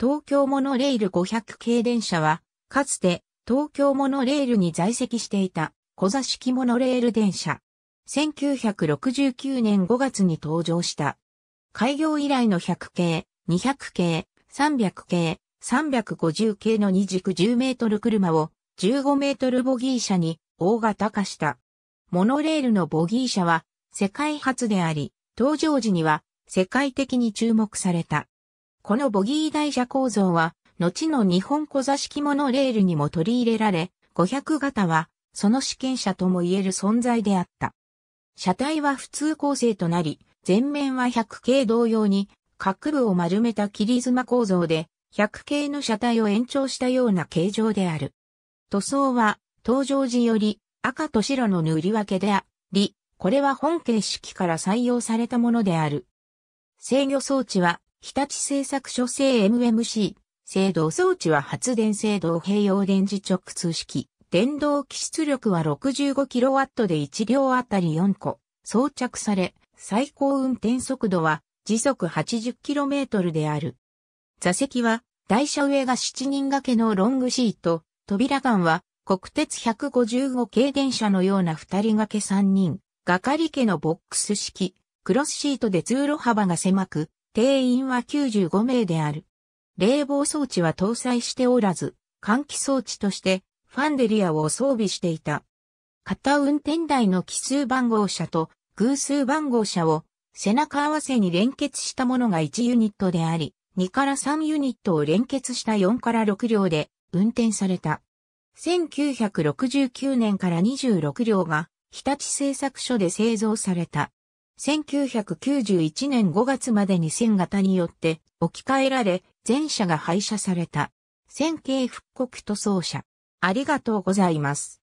東京モノレール500系電車は、かつて東京モノレールに在籍していた小座式モノレール電車。1969年5月に登場した。開業以来の100系、200系、300系、350系の二軸10メートル車を15メートルボギー車に大型化した。モノレールのボギー車は世界初であり、登場時には世界的に注目された。このボギー台車構造は、後の日本小座式モノレールにも取り入れられ、500型は、その試験車とも言える存在であった。車体は普通構成となり、前面は100系同様に、各部を丸めた切り妻構造で、100系の車体を延長したような形状である。塗装は、登場時より赤と白の塗り分けであり、これは本形式から採用されたものである。制御装置は日立製作所製 MMC、制動装置は発電制動併用電磁直通式、電動起出力は 65kW で1両あたり4個、装着され、最高運転速度は時速 80km である。座席は台車上が7人掛けのロングシート、扉間は国鉄155系電車のような2人掛け3人、がかり家のボックス式、クロスシートで通路幅が狭く、定員は95名である。冷房装置は搭載しておらず、換気装置としてファンデリアを装備していた。片運転台の奇数番号車と偶数番号車を背中合わせに連結したものが1ユニットであり、2から3ユニットを連結した4から6両で運転された。1969年から26両が日立製作所で製造された。1991年5月までに1000型によって置き換えられ、全車が廃車された。線形復刻塗装車。ありがとうございます。